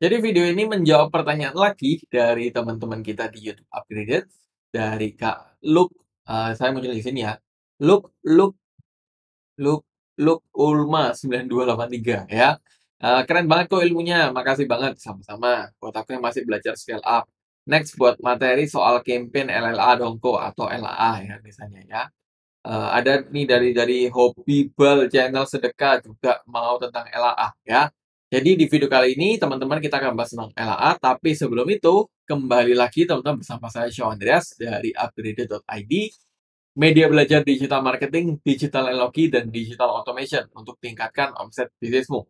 Jadi video ini menjawab pertanyaan lagi dari teman-teman kita di YouTube Upgraded dari Kak Luke. Uh, saya muncul di sini ya. Luke Luke Luke Luke Ulma 9283 ya. Uh, keren banget kok ilmunya. Makasih banget sama-sama. Buat aku yang masih belajar scale up. Next buat materi soal campaign LLA dongko atau LAA ya misalnya ya. Uh, ada nih dari dari Hobi Bal channel sedekah juga mau tentang LAA ya. Jadi di video kali ini teman-teman kita akan bahas tentang LAA, tapi sebelum itu kembali lagi teman-teman bersama saya Sean Andreas dari upgrade.id, media belajar digital marketing, digital analogi, dan digital automation untuk tingkatkan omset bisnismu.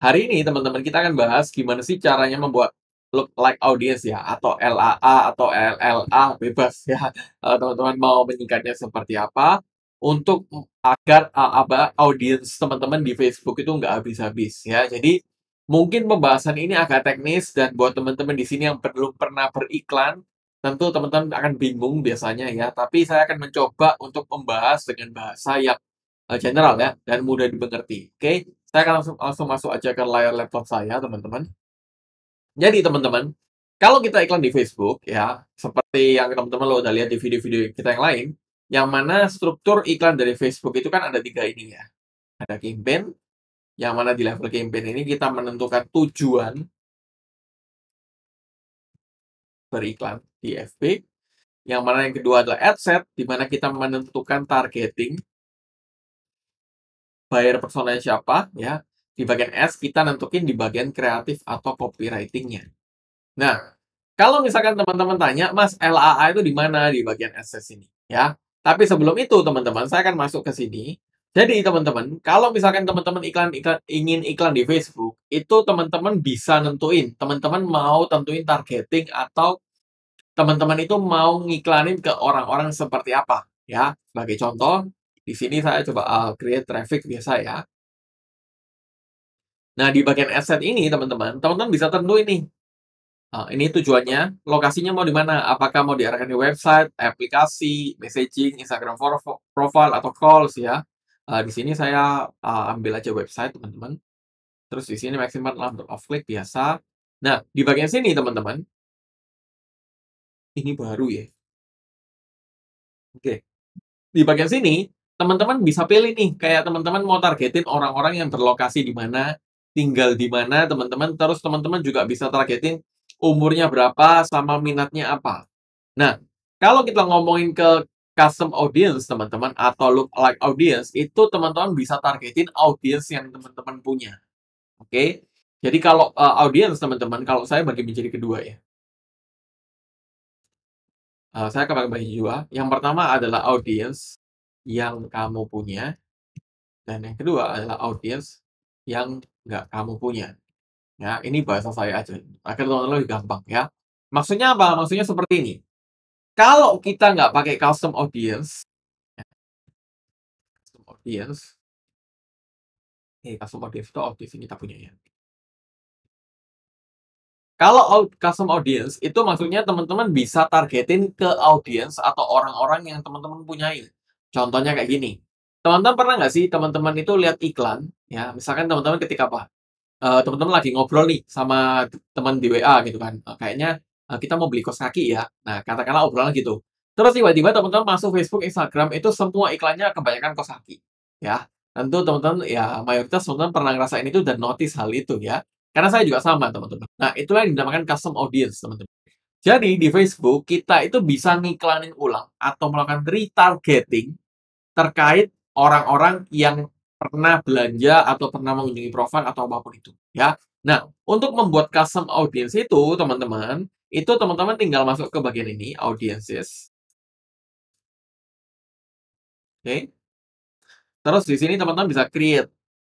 Hari ini teman-teman kita akan bahas gimana sih caranya membuat look like audience ya, atau LAA atau LLA bebas ya. Eh, teman-teman mau menyingkatnya seperti apa? Untuk agar eh, apa audience teman-teman di Facebook itu nggak habis-habis ya. Jadi Mungkin pembahasan ini agak teknis dan buat teman-teman di sini yang belum pernah beriklan, tentu teman-teman akan bingung biasanya ya. Tapi saya akan mencoba untuk membahas dengan bahasa yang eh, general ya dan mudah dimengerti. Oke, saya akan langsung langsung masuk aja ke layar laptop saya teman-teman. Jadi teman-teman, kalau kita iklan di Facebook ya, seperti yang teman-teman lo udah lihat di video-video kita yang lain, yang mana struktur iklan dari Facebook itu kan ada tiga ini ya. Ada campaign, yang mana di level campaign ini kita menentukan tujuan beriklan di FB. Yang mana yang kedua adalah ad set, di mana kita menentukan targeting buyer personalnya siapa, ya. Di bagian ads kita nentukin di bagian kreatif atau copywritingnya. Nah, kalau misalkan teman-teman tanya, Mas LAA itu di mana di bagian ads ini, ya? Tapi sebelum itu, teman-teman, saya akan masuk ke sini. Jadi teman-teman, kalau misalkan teman-teman iklan iklan ingin iklan di Facebook, itu teman-teman bisa nentuin, teman-teman mau tentuin targeting atau teman-teman itu mau ngiklanin ke orang-orang seperti apa, ya. Sebagai contoh, di sini saya coba uh, create traffic biasa ya. Nah, di bagian asset ini, teman-teman, teman-teman bisa tentuin nih. Uh, ini tujuannya, lokasinya mau di mana? Apakah mau diarahkan di website, aplikasi, messaging, Instagram profile, atau calls ya? uh, di sini saya, uh, ambil aja website teman-teman, terus di sini maksimal adalah untuk off click biasa. Nah, di bagian sini teman-teman ini baru ya. Oke. Di bagian sini, teman-teman bisa pilih nih, kayak teman-teman mau targetin orang-orang yang berlokasi di mana, tinggal di mana teman-teman, terus teman-teman juga bisa targetin umurnya berapa, sama minatnya apa. Nah, kalau kita ngomongin ke custom audience teman-teman atau look like audience itu teman-teman bisa targetin audience yang teman-teman punya. Oke. Okay? Jadi kalau uh, audience teman-teman kalau saya bagi menjadi kedua ya. Uh, saya akan bagi dua. Yang pertama adalah audience yang kamu punya dan yang kedua adalah audience yang nggak kamu punya. Ya, ini bahasa saya aja. akhirnya teman-teman lebih gampang ya. Maksudnya apa? Maksudnya seperti ini kalau kita nggak pakai custom audience, ya, custom audience, eh custom audience itu audience ini kita punya ya. Kalau custom audience itu maksudnya teman-teman bisa targetin ke audience atau orang-orang yang teman-teman punyai. Contohnya kayak gini. Teman-teman pernah nggak sih teman-teman itu lihat iklan? Ya, misalkan teman-teman ketika apa? Eh, teman-teman uh, teman -teman lagi ngobrol nih sama teman di WA gitu kan. Uh, kayaknya Eh, kita mau beli kos kaki ya. Nah, katakanlah obrolan gitu. Terus tiba-tiba teman-teman masuk Facebook, Instagram itu semua iklannya kebanyakan kos kaki. Ya, tentu teman-teman ya mayoritas teman-teman pernah ngerasain itu dan notice hal itu ya. Karena saya juga sama, teman-teman. Nah, itulah yang dinamakan custom audience, teman-teman. Jadi, di Facebook, kita itu bisa ngiklanin ulang atau melakukan retargeting terkait orang-orang yang pernah belanja atau pernah mengunjungi profile atau apapun itu ya. Nah, untuk membuat custom audience itu teman-teman, itu teman-teman tinggal masuk ke bagian ini audiences. Oke. Okay. Terus di sini teman-teman bisa create.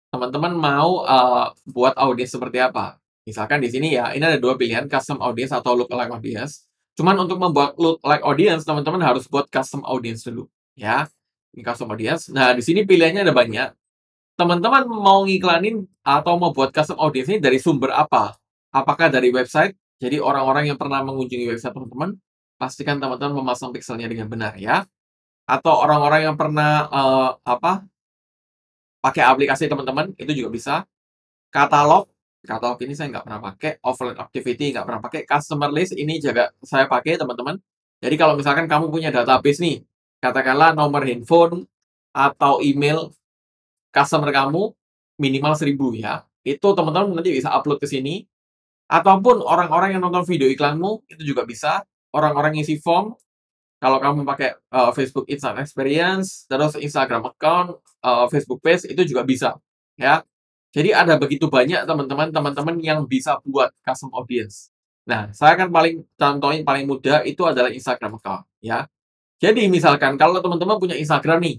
Teman-teman mau uh, buat audience seperti apa? Misalkan di sini ya, ini ada dua pilihan custom audience atau look like audience. Cuman untuk membuat look like audience, teman-teman harus buat custom audience dulu, ya. Ini custom audience. Nah, di sini pilihannya ada banyak teman-teman mau ngiklanin atau mau buat custom audience ini dari sumber apa? Apakah dari website? Jadi orang-orang yang pernah mengunjungi website teman-teman, pastikan teman-teman memasang pixelnya dengan benar ya. Atau orang-orang yang pernah uh, apa pakai aplikasi teman-teman, itu juga bisa. Katalog, katalog ini saya nggak pernah pakai. Offline activity nggak pernah pakai. Customer list ini juga saya pakai teman-teman. Jadi kalau misalkan kamu punya database nih, katakanlah nomor handphone atau email customer kamu minimal seribu ya. Itu teman-teman nanti bisa upload ke sini. Ataupun orang-orang yang nonton video iklanmu, itu juga bisa. Orang-orang isi form, kalau kamu pakai uh, Facebook Instagram Experience, terus Instagram account, uh, Facebook page, itu juga bisa. ya. Jadi ada begitu banyak teman-teman teman-teman yang bisa buat custom audience. Nah, saya akan paling contohin paling mudah itu adalah Instagram account ya. Jadi misalkan kalau teman-teman punya Instagram nih,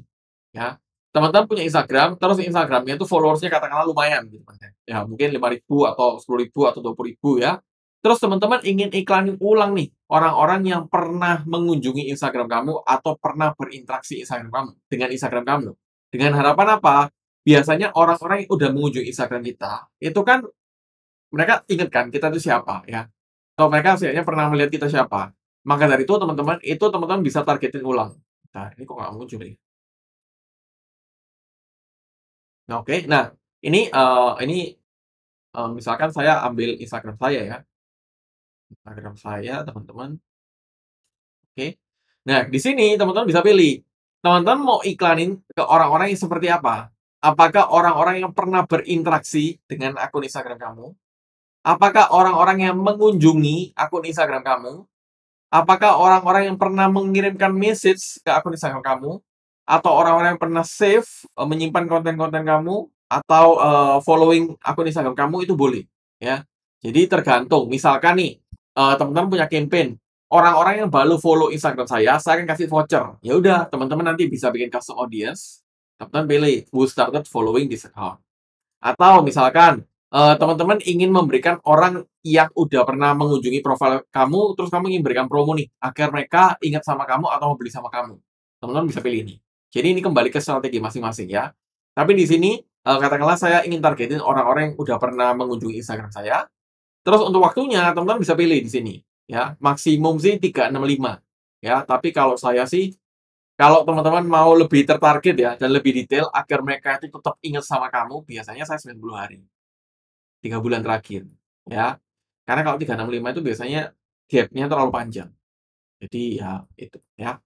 ya, teman-teman punya Instagram, terus Instagramnya itu followersnya katakanlah lumayan gitu ya. ya mungkin lima ribu atau sepuluh ribu atau dua ribu ya. Terus teman-teman ingin iklanin ulang nih orang-orang yang pernah mengunjungi Instagram kamu atau pernah berinteraksi Instagram kamu dengan Instagram kamu. Dengan harapan apa? Biasanya orang-orang yang udah mengunjungi Instagram kita itu kan mereka inget kan kita itu siapa ya. Atau mereka sebenarnya pernah melihat kita siapa. Maka dari itu teman-teman itu teman-teman bisa targetin ulang. Nah, ini kok nggak muncul nih? Oke, nah ini, uh, ini, uh, misalkan saya ambil Instagram saya ya. Instagram saya, teman-teman. Oke. Nah, di sini teman-teman bisa pilih, teman-teman mau iklanin ke orang-orang yang seperti apa? Apakah orang-orang yang pernah berinteraksi dengan akun Instagram kamu? Apakah orang-orang yang mengunjungi akun Instagram kamu? Apakah orang-orang yang pernah mengirimkan message ke akun Instagram kamu? atau orang-orang yang pernah save uh, menyimpan konten-konten kamu atau uh, following akun Instagram kamu itu boleh ya. Jadi tergantung. Misalkan nih uh, teman-teman punya campaign orang-orang yang baru follow Instagram saya, saya akan kasih voucher. Ya udah, teman-teman nanti bisa bikin custom audience. Teman-teman pilih who started following this account. Atau misalkan teman-teman uh, teman -teman ingin memberikan orang yang udah pernah mengunjungi profil kamu, terus kamu ingin berikan promo nih, agar mereka ingat sama kamu atau mau beli sama kamu. Teman-teman bisa pilih ini. Jadi ini kembali ke strategi masing-masing ya. Tapi di sini eh, katakanlah saya ingin targetin orang-orang yang udah pernah mengunjungi Instagram saya. Terus untuk waktunya teman-teman bisa pilih di sini ya. Maksimum sih 365 ya. Tapi kalau saya sih kalau teman-teman mau lebih tertarget ya dan lebih detail agar mereka itu tetap ingat sama kamu, biasanya saya 90 hari. 3 bulan terakhir ya. Karena kalau 365 itu biasanya gap-nya terlalu panjang. Jadi ya itu ya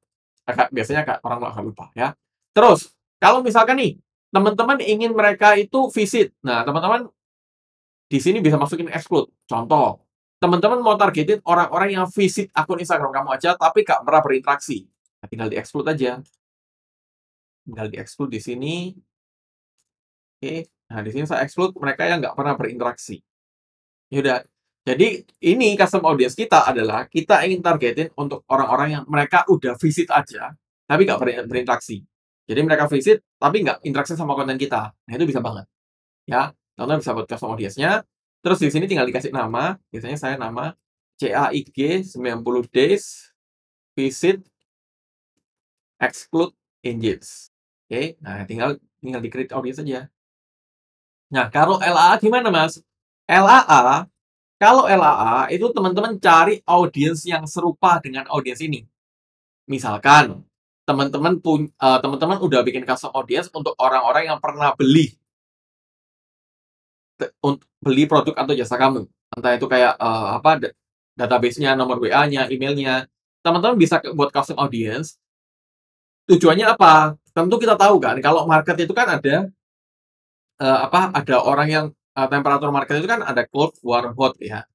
agak biasanya kak orang nggak akan lupa ya. Terus kalau misalkan nih teman-teman ingin mereka itu visit, nah teman-teman di sini bisa masukin exclude. Contoh, teman-teman mau targetin orang-orang yang visit akun Instagram kamu aja tapi gak pernah berinteraksi. Nah, tinggal di exclude aja. Tinggal di exclude di sini. Oke, nah di sini saya exclude mereka yang nggak pernah berinteraksi. Yaudah, jadi ini custom audience kita adalah kita ingin targetin untuk orang-orang yang mereka udah visit aja, tapi nggak hmm. berinteraksi. Jadi mereka visit, tapi nggak interaksi sama konten kita. Nah itu bisa banget. Ya, teman-teman bisa buat custom audience-nya. Terus di sini tinggal dikasih nama. Biasanya saya nama CAIG 90 days visit exclude engines. Oke, okay? nah tinggal tinggal di create audience saja. Nah, kalau LAA gimana, Mas? LAA kalau LAA itu teman-teman cari audiens yang serupa dengan audiens ini. Misalkan teman-teman pun eh, teman-teman udah bikin custom audiens untuk orang-orang yang pernah beli beli produk atau jasa kamu. Entah itu kayak uh, apa database-nya, nomor WA-nya, emailnya. Teman-teman bisa buat custom audience. Tujuannya apa? Tentu kita tahu kan kalau market itu kan ada uh, apa ada orang yang uh, temperatur market itu kan ada cold, warm, hot ya.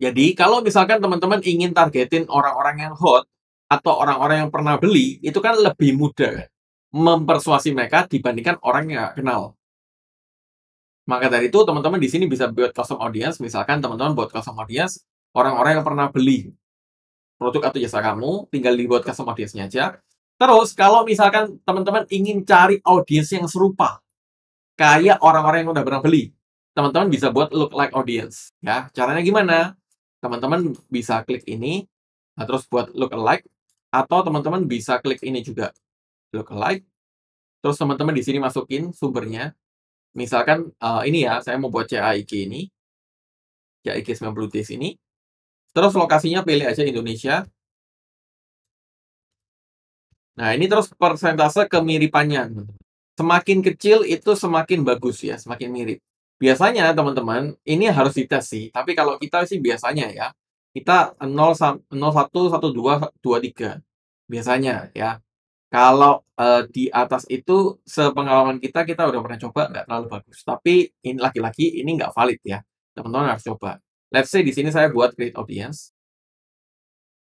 Jadi kalau misalkan teman-teman ingin targetin orang-orang yang hot atau orang-orang yang pernah beli, itu kan lebih mudah mempersuasi mereka dibandingkan orang yang kenal. Maka dari itu teman-teman di sini bisa buat custom audience, misalkan teman-teman buat custom audience orang-orang yang pernah beli produk atau jasa kamu, tinggal dibuat custom audience-nya aja. Terus kalau misalkan teman-teman ingin cari audience yang serupa, kayak orang-orang yang udah pernah beli. Teman-teman bisa buat look like audience, ya. Caranya gimana? Teman-teman bisa klik ini, nah, terus buat look alike, atau teman-teman bisa klik ini juga, look alike. Terus teman-teman di sini masukin sumbernya. Misalkan uh, ini ya, saya mau buat CAIK ini, CAIK 90 days ini. Terus lokasinya pilih aja Indonesia, Nah, ini terus persentase kemiripannya semakin kecil itu semakin bagus ya, semakin mirip. Biasanya teman-teman, ini harus kita sih. Tapi kalau kita sih biasanya ya, kita 0, 0 1, 1, 2, 2, 3. Biasanya ya. Kalau e, di atas itu, sepengalaman kita, kita udah pernah coba, nggak terlalu bagus. Tapi ini laki-laki, ini nggak valid ya. Teman-teman harus coba. Let's say di sini saya buat create audience.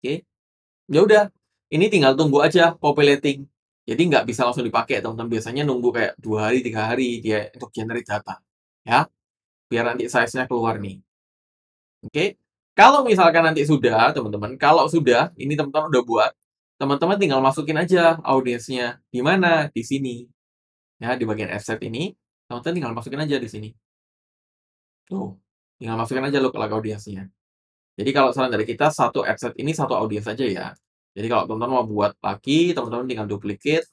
Oke. Okay. Ya udah, ini tinggal tunggu aja populating jadi nggak bisa langsung dipakai teman-teman. Biasanya nunggu kayak dua hari, tiga hari dia untuk generate data. Ya, biar nanti size-nya keluar nih. Oke, kalau misalkan nanti sudah teman-teman, kalau sudah ini teman-teman udah buat, teman-teman tinggal masukin aja audiensnya di mana di sini ya di bagian asset ini teman-teman tinggal masukin aja di sini tuh tinggal masukin aja lo ke audiensnya jadi kalau saran dari kita satu asset ini satu audiens aja ya jadi kalau teman-teman mau buat lagi, teman-teman tinggal duplikat,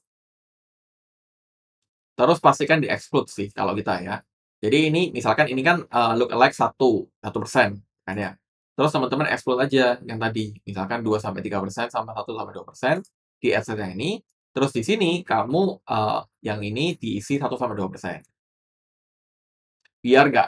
Terus pastikan di-exclude sih kalau kita ya. Jadi ini misalkan ini kan uh, look alike 1, 1% kan ya. Terus teman-teman exclude aja yang tadi. Misalkan 2 sampai 3% sama 1 sampai 2% di adsense yang ini. Terus di sini kamu uh, yang ini diisi 1 sampai 2%. Biar nggak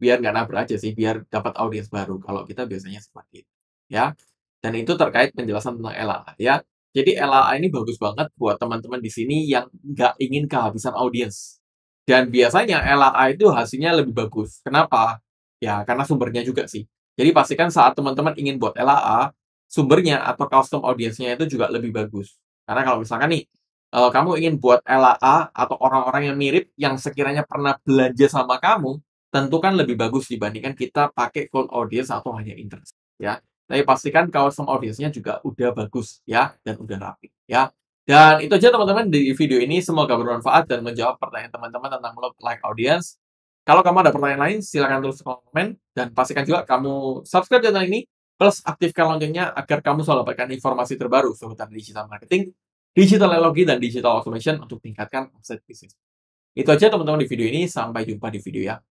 biar nggak nabrak aja sih, biar dapat audiens baru. Kalau kita biasanya seperti itu. Ya, dan itu terkait penjelasan tentang LAA ya. Jadi LAA ini bagus banget buat teman-teman di sini yang nggak ingin kehabisan audiens. Dan biasanya LAA itu hasilnya lebih bagus. Kenapa? Ya karena sumbernya juga sih. Jadi pastikan saat teman-teman ingin buat LAA, sumbernya atau custom audiensnya itu juga lebih bagus. Karena kalau misalkan nih, kalau eh, kamu ingin buat LAA atau orang-orang yang mirip yang sekiranya pernah belanja sama kamu, tentu kan lebih bagus dibandingkan kita pakai cold audience atau hanya interest. Ya, tapi pastikan custom audience-nya juga udah bagus ya dan udah rapi ya. Dan itu aja teman-teman di video ini semoga bermanfaat dan menjawab pertanyaan teman-teman tentang look like audience. Kalau kamu ada pertanyaan lain silahkan tulis komen dan pastikan juga kamu subscribe channel ini plus aktifkan loncengnya agar kamu selalu dapatkan informasi terbaru seputar digital marketing, digital teknologi dan digital automation untuk tingkatkan omset bisnis. Itu aja teman-teman di video ini sampai jumpa di video yang